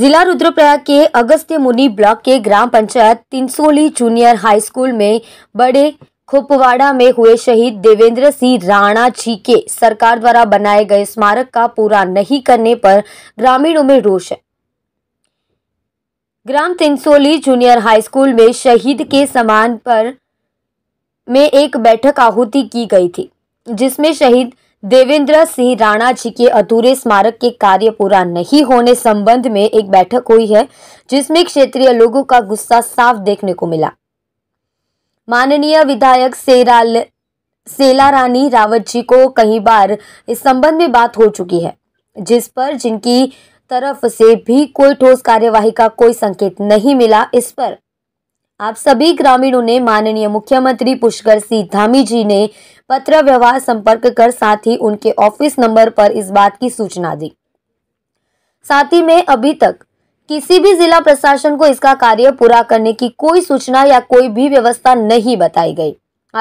जिला रुद्रप्रयाग के अगस्त्य मुनि ब्लॉक के ग्राम panchayat Tinsoli junior high school में बड़े खोपवाड़ा में हुए शहीद देवेंद्र सिंह राणा जी के सरकार द्वारा बनाए गए स्मारक का पूरा नहीं करने पर ग्रामीणों में रोष है ग्राम तिनसोली जूनियर हाई स्कूल में शहीद के समान पर में एक बैठक आहुति की गई थी जिसमें शहीद देवेंद्र सिंह राणा जी के अधूरे स्मारक के कार्य पूरा नहीं होने संबंध में एक बैठक हुई है जिसमें क्षेत्रीय लोगों का गुस्सा साफ देखने को मिला माननीय विधायक सेराल सेला रानी रावत जी को कई बार इस संबंध में बात हो चुकी है जिस पर जिनकी तरफ से भी कोई ठोस कार्यवाही का कोई संकेत नहीं मिला इस पर आप सभी ग्रामीणों ने माननीय मुख्यमंत्री पुष्कर सिंह धामी जी ने पत्र व्यवहार संपर्क कर साथ ही उनके ऑफिस नंबर पर इस बात की सूचना दी साथ ही में अभी तक किसी भी जिला प्रशासन को इसका कार्य पूरा करने की कोई सूचना या कोई भी व्यवस्था नहीं बताई गई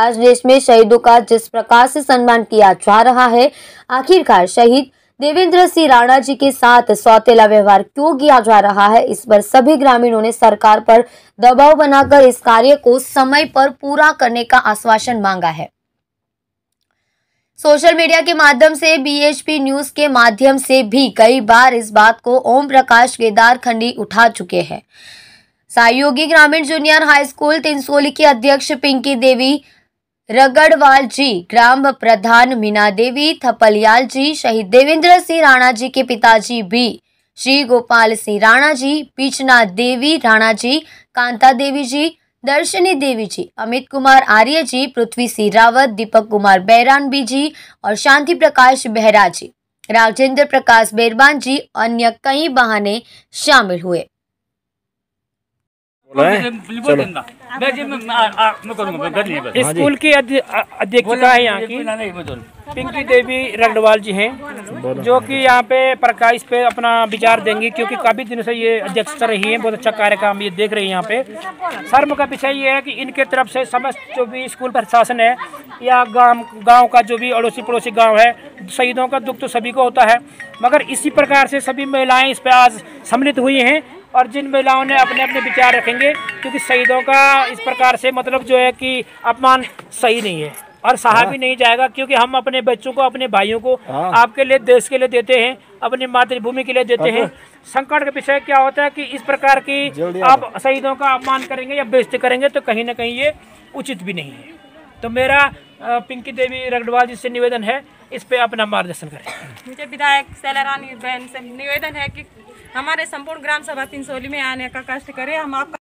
आज देश में शहीदों का जिस प्रकार से सम्मान किया जा रहा है आखिरकार शहीद देवेंद्र सिंह राणा जी के साथ सौतेला व्यवहार क्यों किया जा रहा है इस पर सभी ग्रामीणों ने सरकार पर दबाव बनाकर इस कार्य को समय पर पूरा करने का आश्वासन मांगा है सोशल मीडिया के माध्यम से बीएचपी न्यूज के माध्यम से भी कई बार इस बात को ओम प्रकाश केदार खंडी उठा चुके हैं सहयोगी ग्रामीण जूनियर हाई स्कूल तिनसोली की अध्यक्ष पिंकी देवी रगड़वाल जी ग्राम प्रधान मीना देवी थपलियाल जी शहीद देवेंद्र सिंह राणा जी के पिताजी भी श्री गोपाल सिंह राणा जी पीछनाथ देवी राणा जी कांता देवी जी दर्शनी देवी जी अमित कुमार आर्य जी पृथ्वी सिंह रावत दीपक कुमार बी जी और शांति प्रकाश बेहरा जी राजेंद्र प्रकाश बेरबान जी अन्य कई बहाने शामिल हुए हाँ स्कूल की अध्यक्षता है यहाँ की पिंकी देवी रंगवाल जी हैं जो कि यहाँ पे प्रकाश पे अपना विचार देंगी क्योंकि काफी दिनों से ये अध्यक्षता रही है बहुत अच्छा कार्यक्रम ये देख रही हैं यहाँ पे शर्म का विषय ये है कि इनके तरफ से समस्त जो भी स्कूल प्रशासन है या गांव गांव का जो भी अड़ोसी पड़ोसी गांव है शहीदों का दुख तो सभी को होता है मगर इसी प्रकार से सभी महिलाएं इस पर आज सम्मिलित हुई हैं और जिन महिलाओं ने अपने अपने विचार रखेंगे क्योंकि शहीदों का इस प्रकार से मतलब जो है कि अपमान सही नहीं है और सहा भी हाँ। नहीं जाएगा क्योंकि हम अपने बच्चों को अपने भाइयों को हाँ। आपके लिए देश के लिए देते हैं अपनी मातृभूमि के लिए देते हैं संकट का विषय क्या होता है कि इस प्रकार की आप शहीदों का अपमान करेंगे या व्यस्त करेंगे तो कहीं ना कहीं ये उचित भी नहीं है तो मेरा पिंकी देवी रगडवाल जी से निवेदन है इस पे अपना मार्गदर्शन करें मुझे विधायक सैलारानी बहन से निवेदन है कि हमारे संपूर्ण ग्राम सभा तीन में आने का कष्ट करें हम आपका